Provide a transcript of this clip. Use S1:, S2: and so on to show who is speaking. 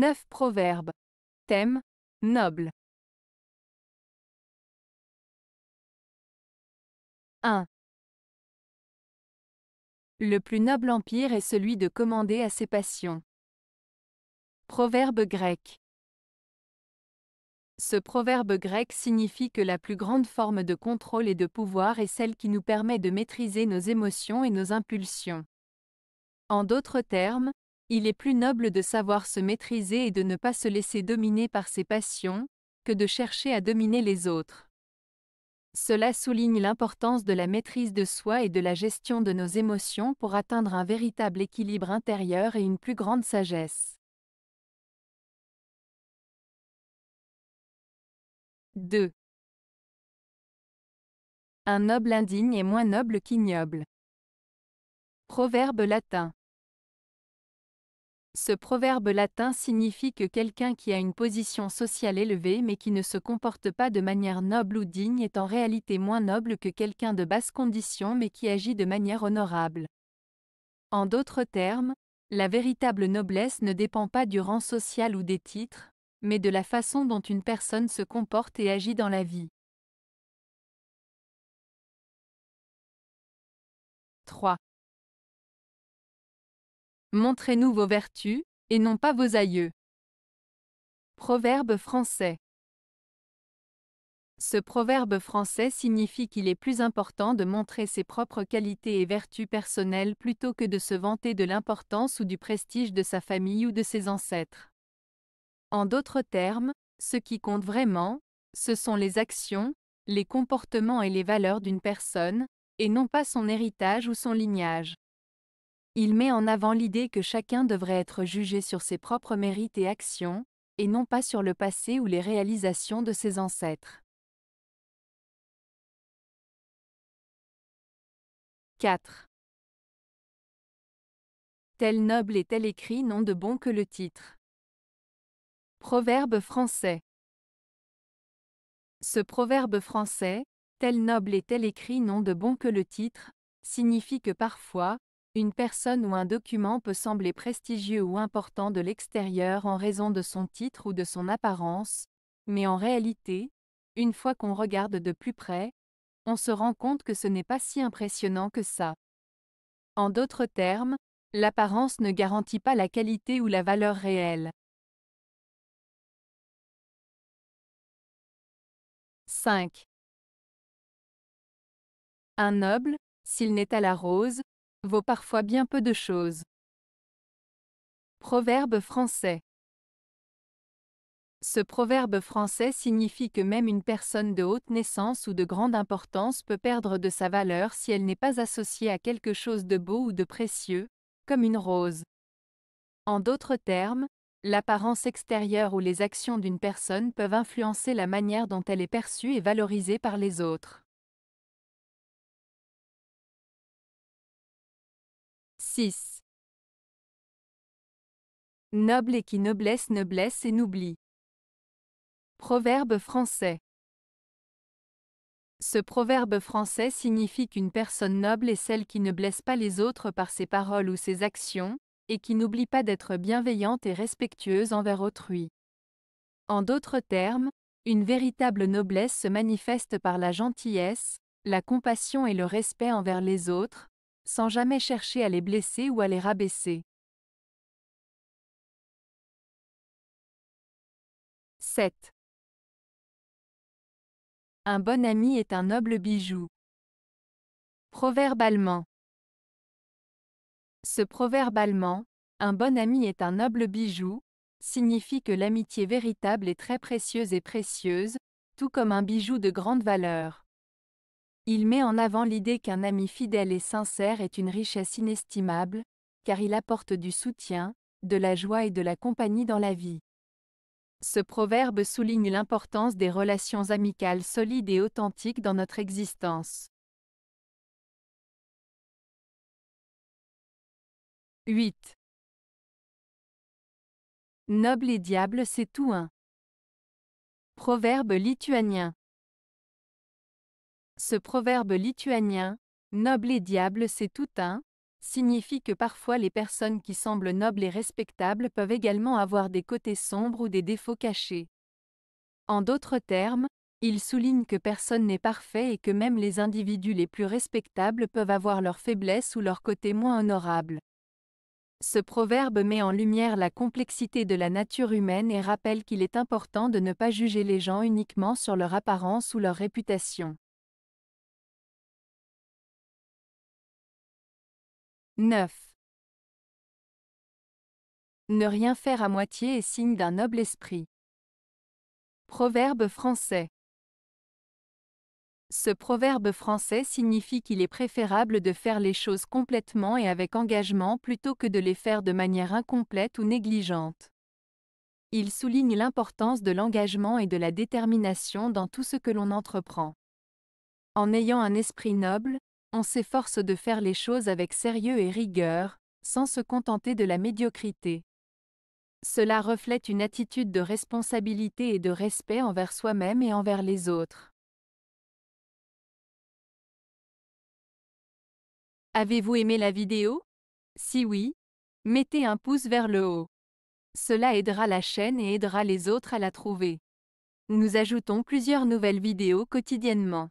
S1: 9 proverbes. Thème noble. 1. Le plus noble empire est celui de
S2: commander à ses passions. Proverbe grec. Ce proverbe grec signifie que la plus grande forme de contrôle et de pouvoir est celle qui nous permet de maîtriser nos émotions et nos impulsions. En d'autres termes, il est plus noble de savoir se maîtriser et de ne pas se laisser dominer par ses passions, que de chercher à dominer les autres. Cela souligne l'importance de la maîtrise de soi et de la gestion de nos émotions pour atteindre un véritable équilibre intérieur et une plus grande sagesse.
S1: 2. Un noble
S2: indigne est moins noble qu'ignoble. Proverbe latin. Ce proverbe latin signifie que quelqu'un qui a une position sociale élevée mais qui ne se comporte pas de manière noble ou digne est en réalité moins noble que quelqu'un de basse condition mais qui agit de manière honorable. En d'autres termes, la véritable noblesse ne dépend pas du rang social ou des titres, mais de la façon dont une personne se comporte et agit dans la vie. 3. Montrez-nous vos vertus, et non pas vos aïeux. Proverbe français. Ce proverbe français signifie qu'il est plus important de montrer ses propres qualités et vertus personnelles plutôt que de se vanter de l'importance ou du prestige de sa famille ou de ses ancêtres. En d'autres termes, ce qui compte vraiment, ce sont les actions, les comportements et les valeurs d'une personne, et non pas son héritage ou son lignage. Il met en avant l'idée que chacun devrait être jugé sur ses propres mérites et actions, et non pas sur le passé ou les réalisations de ses ancêtres.
S1: 4. Tel
S2: noble et tel écrit n'ont de bon que le titre. Proverbe français. Ce proverbe français, tel noble et tel écrit n'ont de bon que le titre, signifie que parfois, une personne ou un document peut sembler prestigieux ou important de l'extérieur en raison de son titre ou de son apparence, mais en réalité, une fois qu'on regarde de plus près, on se rend compte que ce n'est pas si impressionnant que ça. En d'autres termes, l'apparence ne garantit pas la qualité ou la valeur réelle.
S1: 5. Un noble, s'il n'est à la rose, vaut parfois bien peu de choses.
S2: Proverbe français Ce proverbe français signifie que même une personne de haute naissance ou de grande importance peut perdre de sa valeur si elle n'est pas associée à quelque chose de beau ou de précieux, comme une rose. En d'autres termes, l'apparence extérieure ou les actions d'une personne peuvent influencer la manière dont elle est perçue et valorisée par les autres.
S1: 6. Noble et qui noblesse noblesse ne blesse et n'oublie.
S2: Proverbe français. Ce proverbe français signifie qu'une personne noble est celle qui ne blesse pas les autres par ses paroles ou ses actions, et qui n'oublie pas d'être bienveillante et respectueuse envers autrui. En d'autres termes, une véritable noblesse se manifeste par la gentillesse, la compassion et le respect envers les autres, sans jamais chercher à les blesser ou à les rabaisser.
S1: 7. Un bon ami est un noble bijou.
S2: Proverbe allemand. Ce proverbe allemand, un bon ami est un noble bijou, signifie que l'amitié véritable est très précieuse et précieuse, tout comme un bijou de grande valeur. Il met en avant l'idée qu'un ami fidèle et sincère est une richesse inestimable, car il apporte du soutien, de la joie et de la compagnie dans la vie. Ce proverbe souligne l'importance des relations amicales solides et authentiques dans notre existence.
S1: 8. Noble et diable c'est tout un.
S2: Proverbe lituanien. Ce proverbe lituanien, noble et diable c'est tout un, signifie que parfois les personnes qui semblent nobles et respectables peuvent également avoir des côtés sombres ou des défauts cachés. En d'autres termes, il souligne que personne n'est parfait et que même les individus les plus respectables peuvent avoir leurs faiblesses ou leurs côtés moins honorables. Ce proverbe met en lumière la complexité de la nature humaine et rappelle qu'il est important de ne pas juger les gens uniquement sur leur apparence ou leur réputation.
S1: 9. Ne rien faire à moitié est signe d'un noble esprit.
S2: Proverbe français. Ce proverbe français signifie qu'il est préférable de faire les choses complètement et avec engagement plutôt que de les faire de manière incomplète ou négligente. Il souligne l'importance de l'engagement et de la détermination dans tout ce que l'on entreprend. En ayant un esprit noble, on s'efforce de faire les choses avec sérieux et rigueur, sans se contenter de la médiocrité. Cela reflète une attitude de responsabilité et de respect envers soi-même et envers les autres. Avez-vous aimé la vidéo Si oui, mettez un pouce vers le haut. Cela aidera la chaîne et aidera les autres à la trouver. Nous ajoutons plusieurs nouvelles vidéos quotidiennement.